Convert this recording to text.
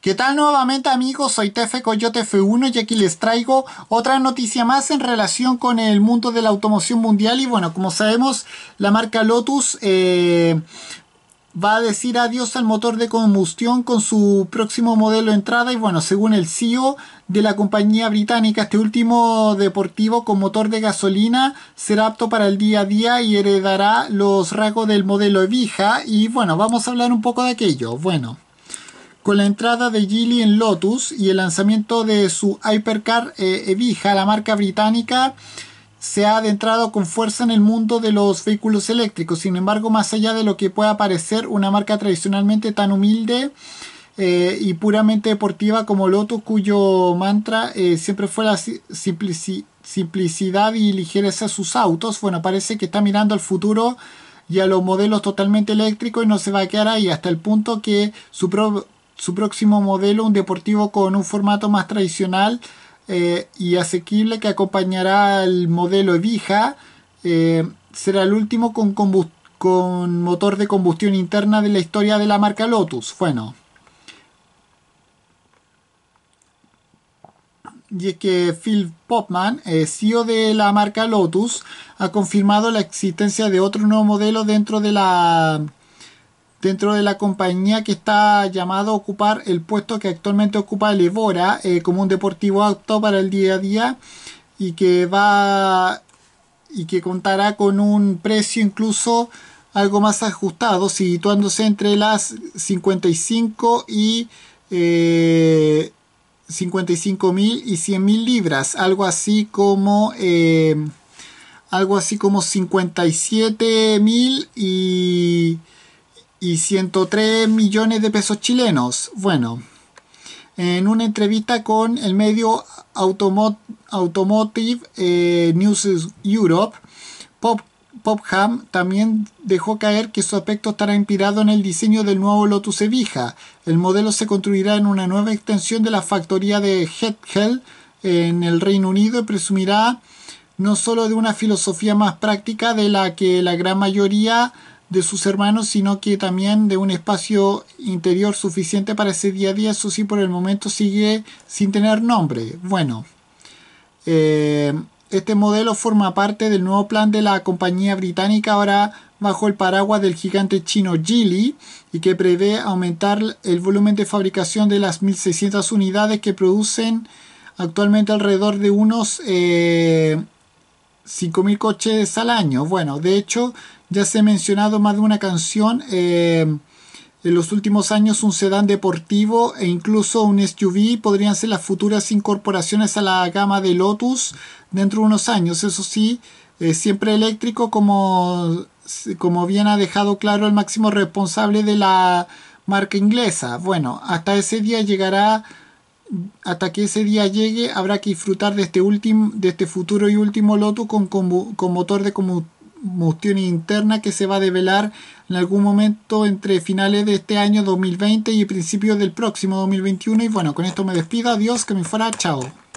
¿Qué tal nuevamente amigos? Soy Tefe Coyote F1 y aquí les traigo otra noticia más en relación con el mundo de la automoción mundial y bueno, como sabemos, la marca Lotus eh, va a decir adiós al motor de combustión con su próximo modelo de entrada y bueno, según el CEO de la compañía británica, este último deportivo con motor de gasolina será apto para el día a día y heredará los rasgos del modelo Evija y bueno, vamos a hablar un poco de aquello. Bueno. Con la entrada de Gilly en Lotus y el lanzamiento de su Hypercar eh, Evija, la marca británica se ha adentrado con fuerza en el mundo de los vehículos eléctricos. Sin embargo, más allá de lo que pueda parecer una marca tradicionalmente tan humilde eh, y puramente deportiva como Lotus, cuyo mantra eh, siempre fue la simplicidad y ligereza de sus autos, bueno, parece que está mirando al futuro y a los modelos totalmente eléctricos y no se va a quedar ahí hasta el punto que su propio su próximo modelo un deportivo con un formato más tradicional eh, y asequible que acompañará al modelo Evija. Eh, será el último con, motor de combustión interna de la historia de la marca Lotus. Bueno. Y es que Phil Popman, eh, CEO de la marca Lotus, ha confirmado la existencia de otro nuevo modelo dentro de la dentro de la compañía que está llamado a ocupar el puesto que actualmente ocupa Levora eh, como un deportivo auto para el día a día y que va y que contará con un precio incluso algo más ajustado, situándose entre las 55 y eh, mil y 100 mil libras, algo así como eh, algo así como 57 mil y y 103 millones de pesos chilenos. Bueno, en una entrevista con el medio Automot Automotive eh, News Europe, Popham también dejó caer que su aspecto estará inspirado en el diseño del nuevo Lotus Evija. El modelo se construirá en una nueva extensión de la factoría de Hethel en el Reino Unido y presumirá no solo de una filosofía más práctica de la que la gran mayoría de sus hermanos, sino que también de un espacio interior suficiente para ese día a día. Eso sí, por el momento sigue sin tener nombre. Bueno, eh, este modelo forma parte del nuevo plan de la compañía británica, ahora bajo el paraguas del gigante chino Geely, y que prevé aumentar el volumen de fabricación de las 1.600 unidades que producen actualmente alrededor de unos 5.000 eh, coches al año. Bueno, de hecho, ya se ha mencionado más de una canción. Eh, en los últimos años un sedán deportivo e incluso un SUV podrían ser las futuras incorporaciones a la gama de Lotus dentro de unos años. Eso sí, eh, siempre eléctrico como, como bien ha dejado claro el máximo responsable de la marca inglesa. Bueno, hasta ese día llegará hasta que ese día llegue habrá que disfrutar de este, último, de este futuro y último Lotus con, motor de combustible moción interna que se va a develar en algún momento entre finales de este año 2020 y principios del próximo 2021. Y bueno, con esto me despido. Adiós, que me fuera. Chao.